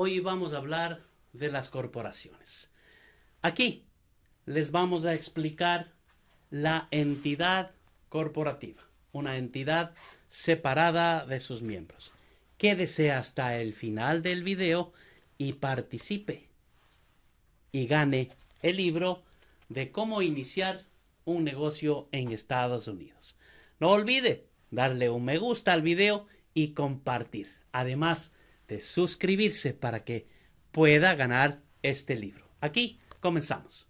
Hoy vamos a hablar de las corporaciones. Aquí les vamos a explicar la entidad corporativa, una entidad separada de sus miembros. Quédese hasta el final del video y participe y gane el libro de cómo iniciar un negocio en Estados Unidos. No olvide darle un me gusta al video y compartir. Además, de suscribirse para que pueda ganar este libro. Aquí comenzamos.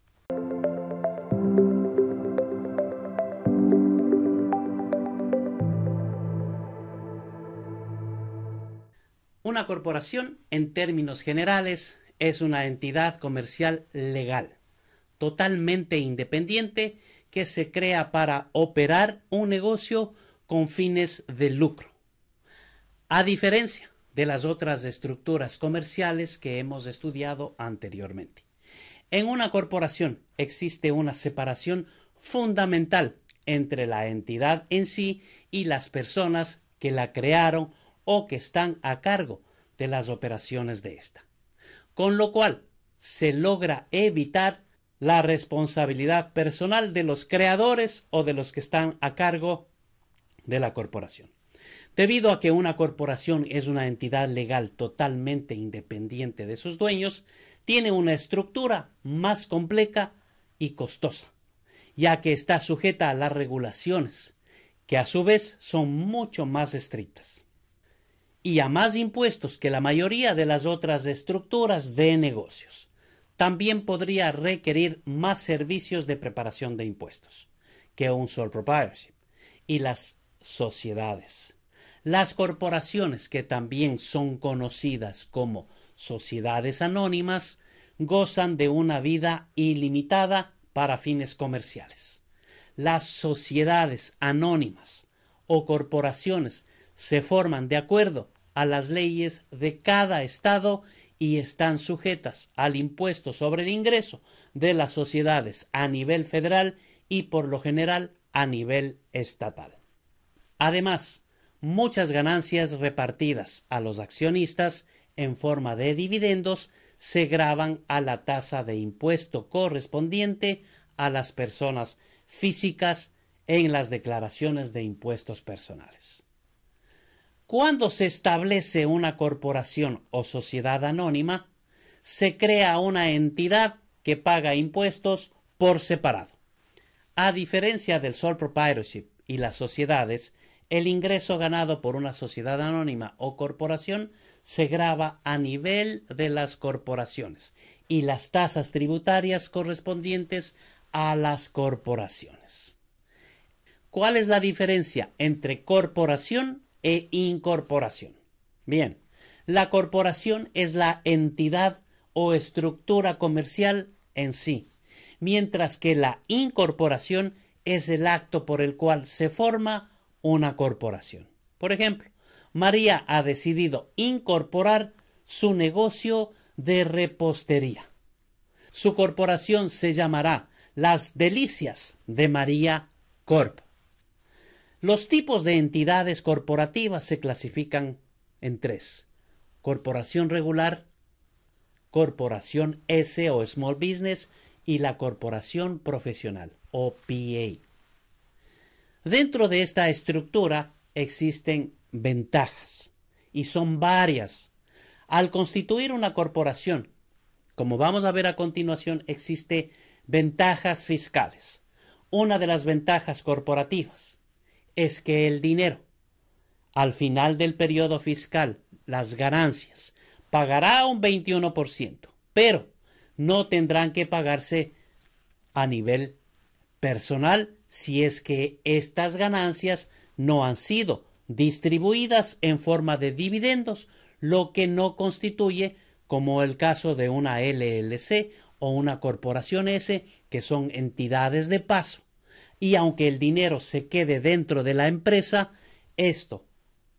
Una corporación, en términos generales, es una entidad comercial legal, totalmente independiente, que se crea para operar un negocio con fines de lucro. A diferencia de las otras estructuras comerciales que hemos estudiado anteriormente. En una corporación existe una separación fundamental entre la entidad en sí y las personas que la crearon o que están a cargo de las operaciones de esta. Con lo cual, se logra evitar la responsabilidad personal de los creadores o de los que están a cargo de la corporación. Debido a que una corporación es una entidad legal totalmente independiente de sus dueños, tiene una estructura más compleja y costosa, ya que está sujeta a las regulaciones, que a su vez son mucho más estrictas, y a más impuestos que la mayoría de las otras estructuras de negocios. También podría requerir más servicios de preparación de impuestos que un sole proprietorship y las sociedades las corporaciones, que también son conocidas como sociedades anónimas, gozan de una vida ilimitada para fines comerciales. Las sociedades anónimas o corporaciones se forman de acuerdo a las leyes de cada estado y están sujetas al impuesto sobre el ingreso de las sociedades a nivel federal y por lo general a nivel estatal. Además, muchas ganancias repartidas a los accionistas en forma de dividendos se graban a la tasa de impuesto correspondiente a las personas físicas en las declaraciones de impuestos personales. Cuando se establece una corporación o sociedad anónima, se crea una entidad que paga impuestos por separado. A diferencia del sole proprietorship y las sociedades, el ingreso ganado por una sociedad anónima o corporación se graba a nivel de las corporaciones y las tasas tributarias correspondientes a las corporaciones. ¿Cuál es la diferencia entre corporación e incorporación? Bien, la corporación es la entidad o estructura comercial en sí, mientras que la incorporación es el acto por el cual se forma una corporación. Por ejemplo, María ha decidido incorporar su negocio de repostería. Su corporación se llamará Las Delicias de María Corp. Los tipos de entidades corporativas se clasifican en tres. Corporación regular, corporación S o Small Business y la corporación profesional o PA. Dentro de esta estructura existen ventajas y son varias. Al constituir una corporación, como vamos a ver a continuación, existe ventajas fiscales. Una de las ventajas corporativas es que el dinero, al final del periodo fiscal, las ganancias, pagará un 21%, pero no tendrán que pagarse a nivel personal si es que estas ganancias no han sido distribuidas en forma de dividendos, lo que no constituye, como el caso de una LLC o una corporación S, que son entidades de paso. Y aunque el dinero se quede dentro de la empresa, esto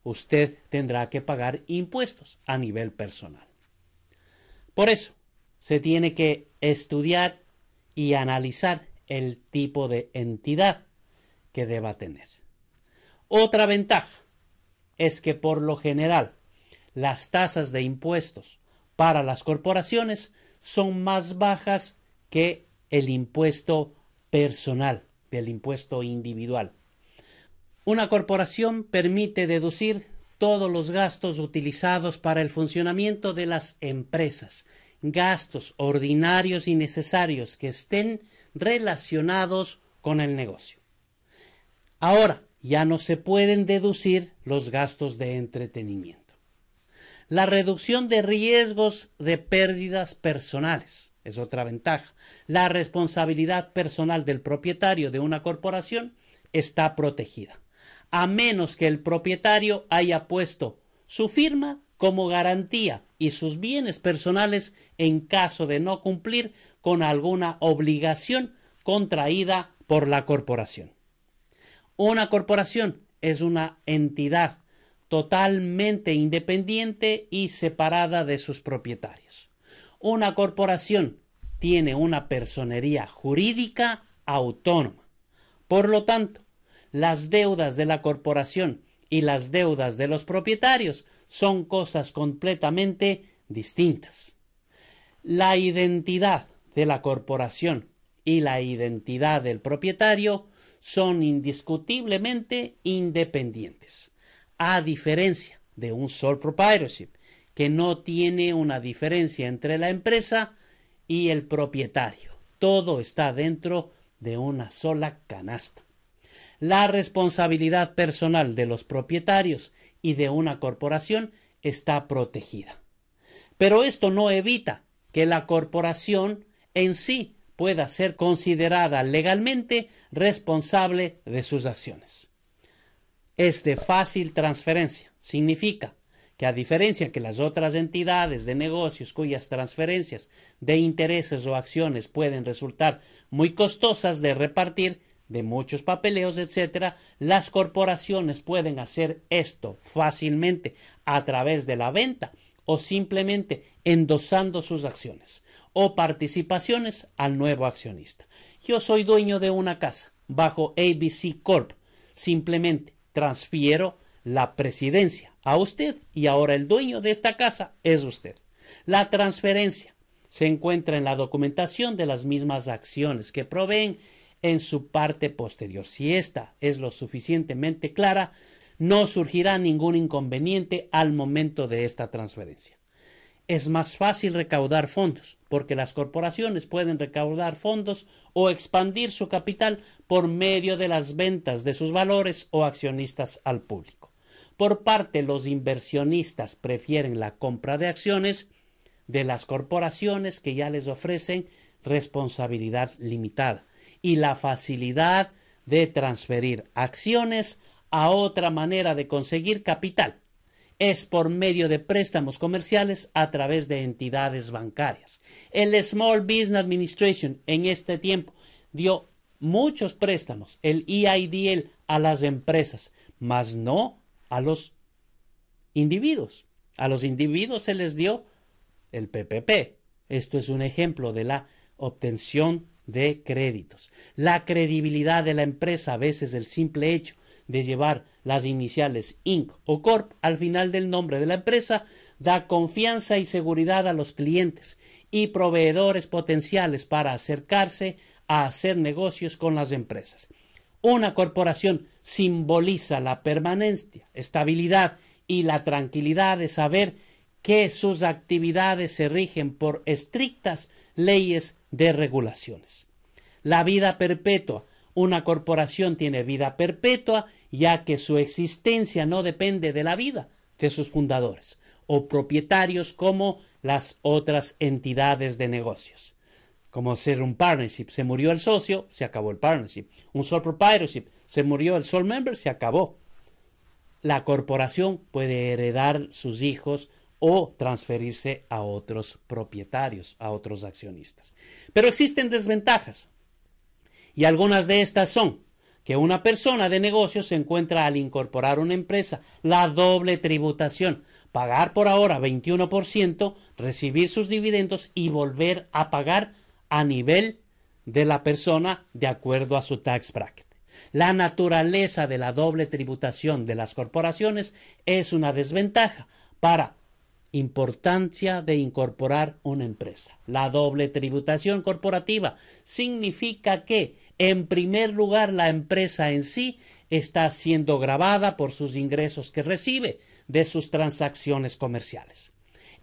usted tendrá que pagar impuestos a nivel personal. Por eso, se tiene que estudiar y analizar el tipo de entidad que deba tener. Otra ventaja es que por lo general las tasas de impuestos para las corporaciones son más bajas que el impuesto personal, del impuesto individual. Una corporación permite deducir todos los gastos utilizados para el funcionamiento de las empresas, gastos ordinarios y necesarios que estén relacionados con el negocio. Ahora, ya no se pueden deducir los gastos de entretenimiento. La reducción de riesgos de pérdidas personales es otra ventaja. La responsabilidad personal del propietario de una corporación está protegida, a menos que el propietario haya puesto su firma como garantía y sus bienes personales en caso de no cumplir con alguna obligación contraída por la corporación. Una corporación es una entidad totalmente independiente y separada de sus propietarios. Una corporación tiene una personería jurídica autónoma. Por lo tanto, las deudas de la corporación y las deudas de los propietarios son cosas completamente distintas. La identidad de la corporación y la identidad del propietario son indiscutiblemente independientes, a diferencia de un sole proprietorship, que no tiene una diferencia entre la empresa y el propietario. Todo está dentro de una sola canasta. La responsabilidad personal de los propietarios y de una corporación está protegida. Pero esto no evita que la corporación en sí pueda ser considerada legalmente responsable de sus acciones. Es de fácil transferencia. Significa que a diferencia que las otras entidades de negocios cuyas transferencias de intereses o acciones pueden resultar muy costosas de repartir, de muchos papeleos, etc., las corporaciones pueden hacer esto fácilmente a través de la venta o simplemente endosando sus acciones o participaciones al nuevo accionista. Yo soy dueño de una casa bajo ABC Corp. Simplemente transfiero la presidencia a usted y ahora el dueño de esta casa es usted. La transferencia se encuentra en la documentación de las mismas acciones que proveen en su parte posterior. Si esta es lo suficientemente clara, no surgirá ningún inconveniente al momento de esta transferencia. Es más fácil recaudar fondos, porque las corporaciones pueden recaudar fondos o expandir su capital por medio de las ventas de sus valores o accionistas al público. Por parte, los inversionistas prefieren la compra de acciones de las corporaciones que ya les ofrecen responsabilidad limitada y la facilidad de transferir acciones a otra manera de conseguir capital. Es por medio de préstamos comerciales a través de entidades bancarias. El Small Business Administration en este tiempo dio muchos préstamos, el EIDL, a las empresas, mas no a los individuos. A los individuos se les dio el PPP. Esto es un ejemplo de la obtención de créditos. La credibilidad de la empresa, a veces el simple hecho de llevar las iniciales Inc. o Corp al final del nombre de la empresa da confianza y seguridad a los clientes y proveedores potenciales para acercarse a hacer negocios con las empresas. Una corporación simboliza la permanencia, estabilidad y la tranquilidad de saber que sus actividades se rigen por estrictas leyes de regulaciones. La vida perpetua. Una corporación tiene vida perpetua ya que su existencia no depende de la vida de sus fundadores o propietarios como las otras entidades de negocios. Como ser un partnership, se murió el socio, se acabó el partnership. Un sole proprietorship, se murió el sole member, se acabó. La corporación puede heredar sus hijos o transferirse a otros propietarios, a otros accionistas. Pero existen desventajas. Y algunas de estas son que una persona de negocio se encuentra al incorporar una empresa, la doble tributación, pagar por ahora 21%, recibir sus dividendos y volver a pagar a nivel de la persona de acuerdo a su tax bracket. La naturaleza de la doble tributación de las corporaciones es una desventaja para importancia de incorporar una empresa. La doble tributación corporativa significa que, en primer lugar, la empresa en sí está siendo grabada por sus ingresos que recibe de sus transacciones comerciales.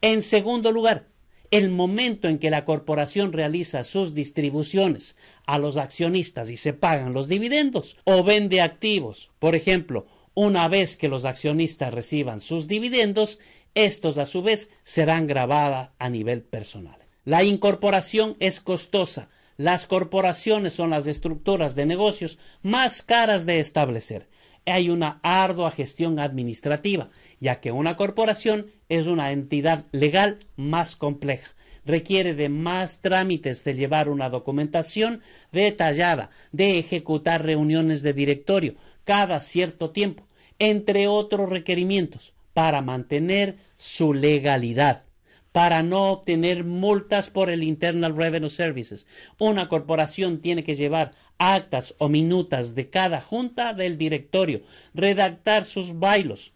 En segundo lugar, el momento en que la corporación realiza sus distribuciones a los accionistas y se pagan los dividendos o vende activos, por ejemplo, una vez que los accionistas reciban sus dividendos, estos a su vez serán grabadas a nivel personal. La incorporación es costosa. Las corporaciones son las estructuras de negocios más caras de establecer. Hay una ardua gestión administrativa, ya que una corporación es una entidad legal más compleja requiere de más trámites de llevar una documentación detallada, de ejecutar reuniones de directorio cada cierto tiempo, entre otros requerimientos para mantener su legalidad, para no obtener multas por el Internal Revenue Services. Una corporación tiene que llevar actas o minutas de cada junta del directorio, redactar sus bailos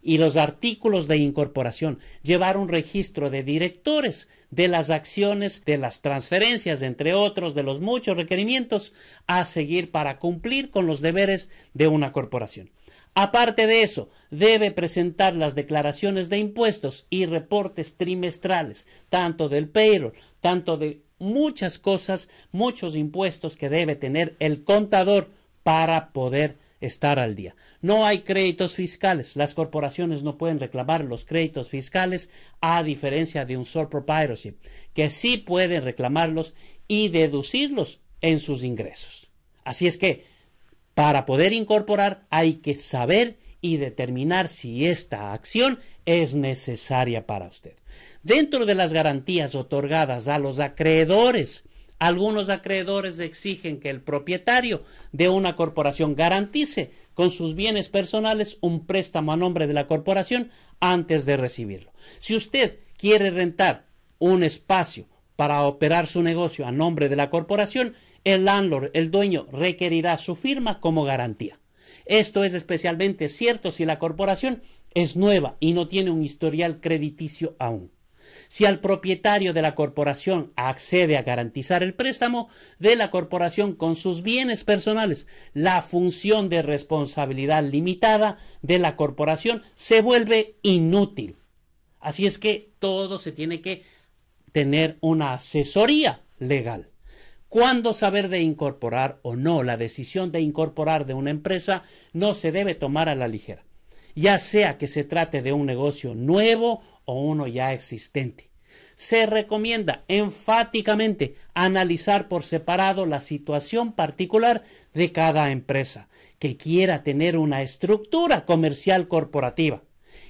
y los artículos de incorporación, llevar un registro de directores de las acciones, de las transferencias, entre otros, de los muchos requerimientos a seguir para cumplir con los deberes de una corporación. Aparte de eso, debe presentar las declaraciones de impuestos y reportes trimestrales, tanto del payroll, tanto de muchas cosas, muchos impuestos que debe tener el contador para poder estar al día. No hay créditos fiscales. Las corporaciones no pueden reclamar los créditos fiscales a diferencia de un sole proprietorship, que sí pueden reclamarlos y deducirlos en sus ingresos. Así es que para poder incorporar hay que saber y determinar si esta acción es necesaria para usted. Dentro de las garantías otorgadas a los acreedores, algunos acreedores exigen que el propietario de una corporación garantice con sus bienes personales un préstamo a nombre de la corporación antes de recibirlo. Si usted quiere rentar un espacio para operar su negocio a nombre de la corporación, el landlord, el dueño, requerirá su firma como garantía. Esto es especialmente cierto si la corporación es nueva y no tiene un historial crediticio aún. Si al propietario de la corporación accede a garantizar el préstamo de la corporación con sus bienes personales, la función de responsabilidad limitada de la corporación se vuelve inútil. Así es que todo se tiene que tener una asesoría legal cuándo saber de incorporar o no. La decisión de incorporar de una empresa no se debe tomar a la ligera, ya sea que se trate de un negocio nuevo o uno ya existente. Se recomienda enfáticamente analizar por separado la situación particular de cada empresa que quiera tener una estructura comercial corporativa,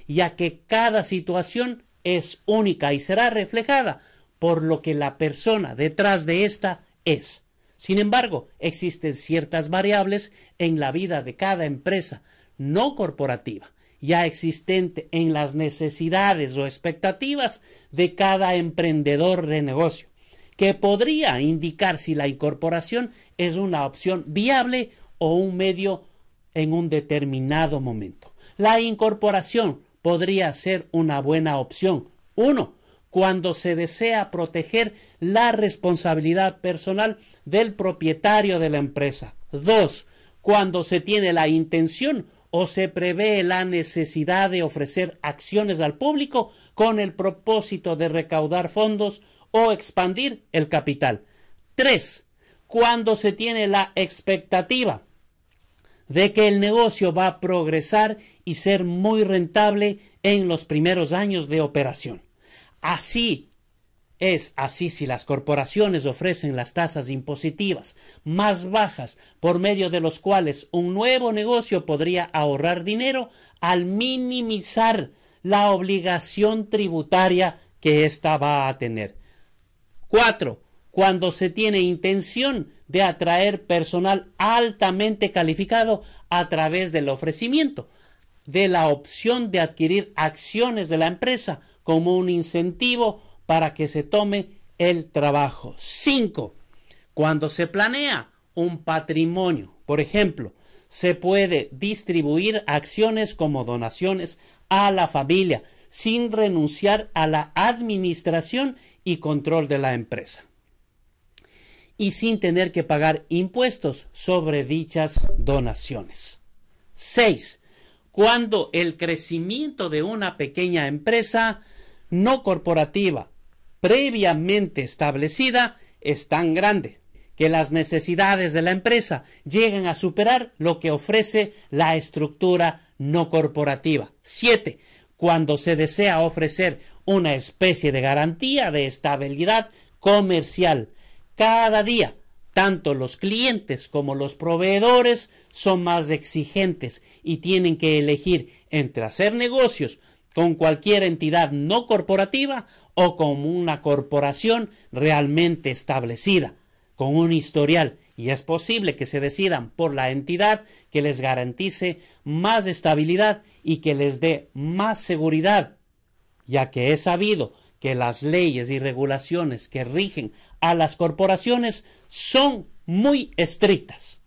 ya que cada situación es única y será reflejada por lo que la persona detrás de esta es. Sin embargo, existen ciertas variables en la vida de cada empresa no corporativa ya existente en las necesidades o expectativas de cada emprendedor de negocio, que podría indicar si la incorporación es una opción viable o un medio en un determinado momento. La incorporación podría ser una buena opción. Uno, cuando se desea proteger la responsabilidad personal del propietario de la empresa. Dos, Cuando se tiene la intención o se prevé la necesidad de ofrecer acciones al público con el propósito de recaudar fondos o expandir el capital. Tres, Cuando se tiene la expectativa de que el negocio va a progresar y ser muy rentable en los primeros años de operación. Así es así si las corporaciones ofrecen las tasas impositivas más bajas por medio de los cuales un nuevo negocio podría ahorrar dinero al minimizar la obligación tributaria que ésta va a tener. Cuatro, Cuando se tiene intención de atraer personal altamente calificado a través del ofrecimiento de la opción de adquirir acciones de la empresa como un incentivo para que se tome el trabajo. 5. Cuando se planea un patrimonio, por ejemplo, se puede distribuir acciones como donaciones a la familia sin renunciar a la administración y control de la empresa y sin tener que pagar impuestos sobre dichas donaciones. 6 cuando el crecimiento de una pequeña empresa no corporativa previamente establecida es tan grande que las necesidades de la empresa llegan a superar lo que ofrece la estructura no corporativa. 7. Cuando se desea ofrecer una especie de garantía de estabilidad comercial, cada día tanto los clientes como los proveedores son más exigentes y tienen que elegir entre hacer negocios con cualquier entidad no corporativa o con una corporación realmente establecida, con un historial, y es posible que se decidan por la entidad que les garantice más estabilidad y que les dé más seguridad, ya que es sabido que las leyes y regulaciones que rigen a las corporaciones son muy estrictas.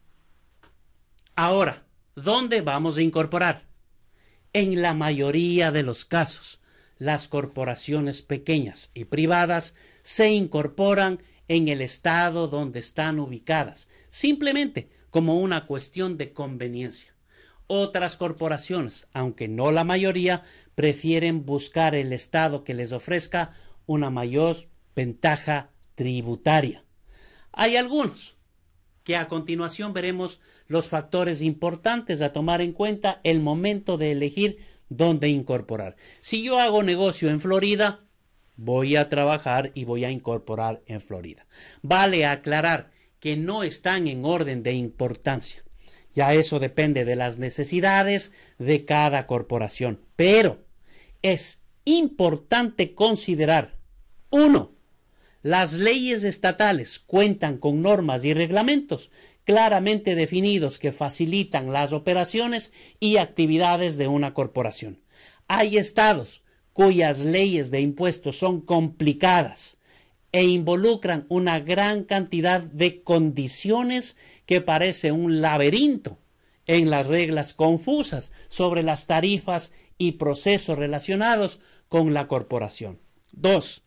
Ahora, ¿dónde vamos a incorporar? En la mayoría de los casos, las corporaciones pequeñas y privadas se incorporan en el estado donde están ubicadas, simplemente como una cuestión de conveniencia. Otras corporaciones, aunque no la mayoría, prefieren buscar el estado que les ofrezca una mayor ventaja tributaria. Hay algunos que a continuación veremos los factores importantes a tomar en cuenta el momento de elegir dónde incorporar. Si yo hago negocio en Florida, voy a trabajar y voy a incorporar en Florida. Vale aclarar que no están en orden de importancia. Ya eso depende de las necesidades de cada corporación. Pero es importante considerar, uno, las leyes estatales cuentan con normas y reglamentos claramente definidos que facilitan las operaciones y actividades de una corporación. Hay estados cuyas leyes de impuestos son complicadas e involucran una gran cantidad de condiciones que parece un laberinto en las reglas confusas sobre las tarifas y procesos relacionados con la corporación. 2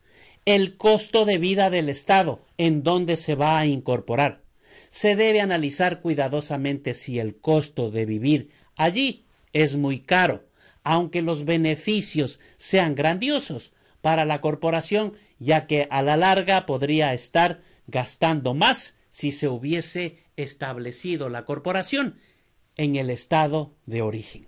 el costo de vida del Estado, en donde se va a incorporar. Se debe analizar cuidadosamente si el costo de vivir allí es muy caro, aunque los beneficios sean grandiosos para la corporación, ya que a la larga podría estar gastando más si se hubiese establecido la corporación en el estado de origen.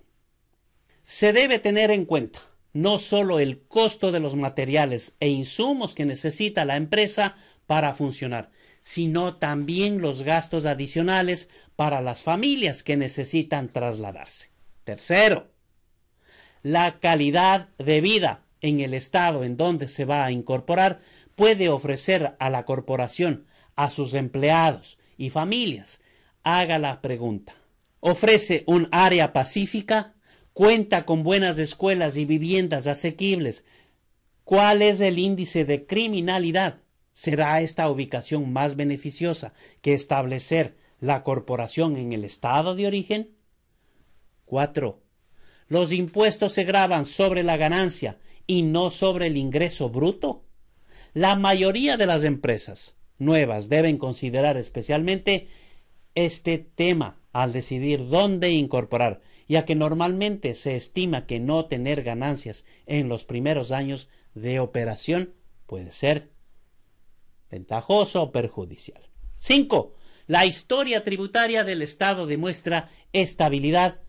Se debe tener en cuenta no solo el costo de los materiales e insumos que necesita la empresa para funcionar, sino también los gastos adicionales para las familias que necesitan trasladarse. Tercero, la calidad de vida en el estado en donde se va a incorporar puede ofrecer a la corporación, a sus empleados y familias. Haga la pregunta. ¿Ofrece un área pacífica cuenta con buenas escuelas y viviendas asequibles. ¿Cuál es el índice de criminalidad? Será esta ubicación más beneficiosa que establecer la corporación en el estado de origen? 4. Los impuestos se graban sobre la ganancia y no sobre el ingreso bruto. La mayoría de las empresas nuevas deben considerar especialmente este tema al decidir dónde incorporar ya que normalmente se estima que no tener ganancias en los primeros años de operación puede ser ventajoso o perjudicial. 5. La historia tributaria del Estado demuestra estabilidad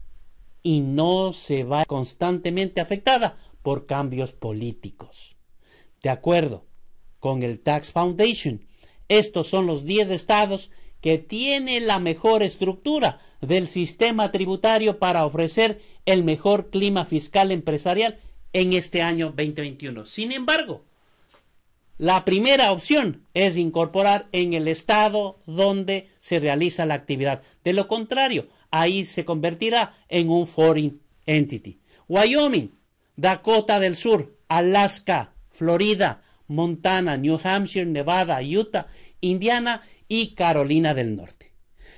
y no se va constantemente afectada por cambios políticos. De acuerdo con el Tax Foundation, estos son los 10 estados que tiene la mejor estructura del sistema tributario para ofrecer el mejor clima fiscal empresarial en este año 2021. Sin embargo, la primera opción es incorporar en el estado donde se realiza la actividad. De lo contrario, ahí se convertirá en un foreign entity. Wyoming, Dakota del Sur, Alaska, Florida, Montana, New Hampshire, Nevada, Utah, Indiana y Carolina del Norte.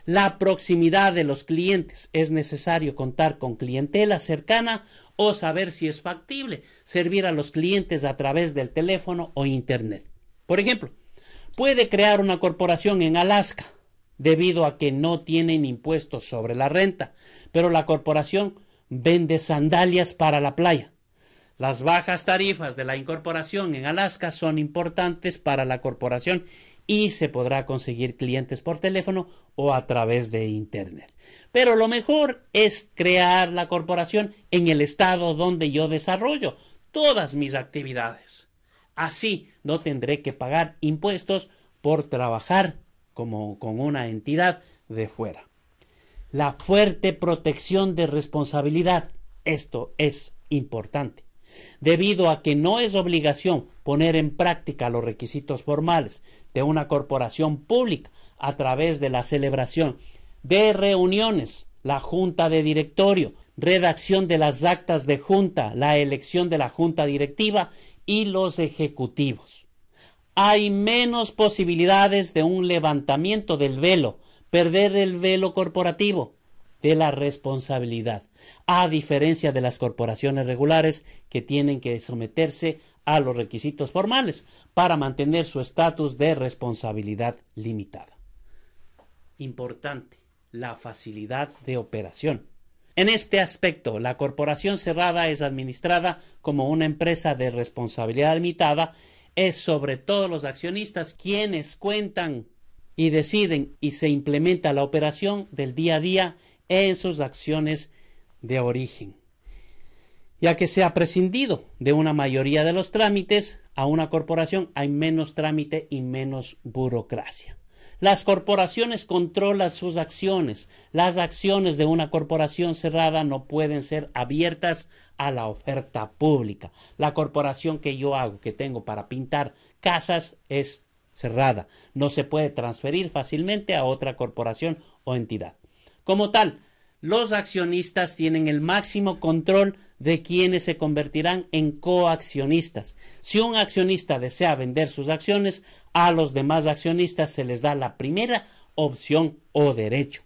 La proximidad de los clientes. Es necesario contar con clientela cercana o saber si es factible servir a los clientes a través del teléfono o Internet. Por ejemplo, puede crear una corporación en Alaska debido a que no tienen impuestos sobre la renta, pero la corporación vende sandalias para la playa. Las bajas tarifas de la incorporación en Alaska son importantes para la corporación y se podrá conseguir clientes por teléfono o a través de Internet. Pero lo mejor es crear la corporación en el estado donde yo desarrollo todas mis actividades. Así no tendré que pagar impuestos por trabajar como con una entidad de fuera. La fuerte protección de responsabilidad. Esto es importante. Debido a que no es obligación poner en práctica los requisitos formales, de una corporación pública a través de la celebración de reuniones, la junta de directorio, redacción de las actas de junta, la elección de la junta directiva y los ejecutivos. Hay menos posibilidades de un levantamiento del velo, perder el velo corporativo de la responsabilidad, a diferencia de las corporaciones regulares que tienen que someterse a los requisitos formales para mantener su estatus de responsabilidad limitada. Importante, la facilidad de operación. En este aspecto, la corporación cerrada es administrada como una empresa de responsabilidad limitada, es sobre todo los accionistas quienes cuentan y deciden y se implementa la operación del día a día en sus acciones de origen ya que se ha prescindido de una mayoría de los trámites, a una corporación hay menos trámite y menos burocracia. Las corporaciones controlan sus acciones. Las acciones de una corporación cerrada no pueden ser abiertas a la oferta pública. La corporación que yo hago, que tengo para pintar casas, es cerrada. No se puede transferir fácilmente a otra corporación o entidad. Como tal, los accionistas tienen el máximo control de quienes se convertirán en coaccionistas. Si un accionista desea vender sus acciones, a los demás accionistas se les da la primera opción o derecho.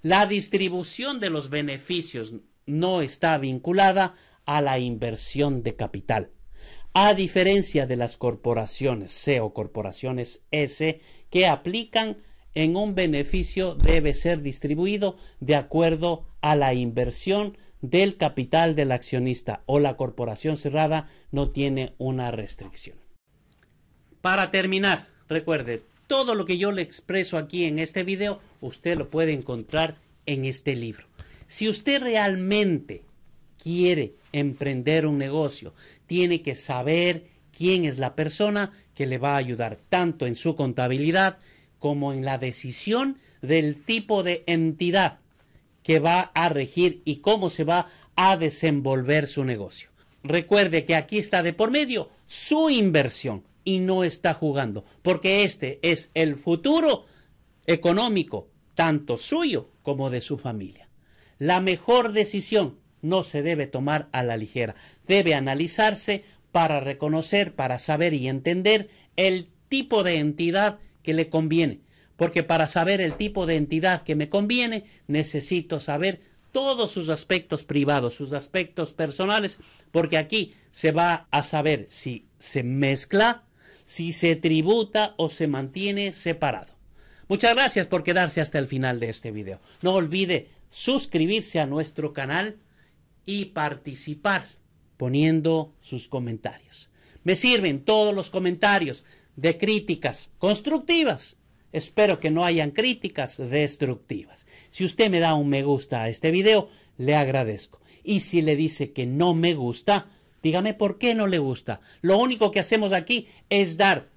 La distribución de los beneficios no está vinculada a la inversión de capital. A diferencia de las corporaciones C o corporaciones S que aplican en un beneficio debe ser distribuido de acuerdo a la inversión del capital del accionista o la corporación cerrada no tiene una restricción. Para terminar, recuerde, todo lo que yo le expreso aquí en este video, usted lo puede encontrar en este libro. Si usted realmente quiere emprender un negocio, tiene que saber quién es la persona que le va a ayudar tanto en su contabilidad como en la decisión del tipo de entidad que va a regir y cómo se va a desenvolver su negocio. Recuerde que aquí está de por medio su inversión y no está jugando, porque este es el futuro económico, tanto suyo como de su familia. La mejor decisión no se debe tomar a la ligera, debe analizarse para reconocer, para saber y entender el tipo de entidad que le conviene. Porque para saber el tipo de entidad que me conviene, necesito saber todos sus aspectos privados, sus aspectos personales, porque aquí se va a saber si se mezcla, si se tributa o se mantiene separado. Muchas gracias por quedarse hasta el final de este video. No olvide suscribirse a nuestro canal y participar poniendo sus comentarios. Me sirven todos los comentarios de críticas constructivas. Espero que no hayan críticas destructivas. Si usted me da un me gusta a este video, le agradezco. Y si le dice que no me gusta, dígame por qué no le gusta. Lo único que hacemos aquí es dar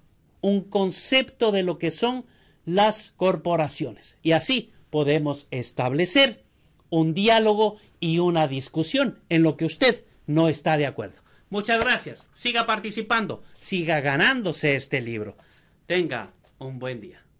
un concepto de lo que son las corporaciones. Y así podemos establecer un diálogo y una discusión en lo que usted no está de acuerdo. Muchas gracias. Siga participando. Siga ganándose este libro. Tenga un buen día.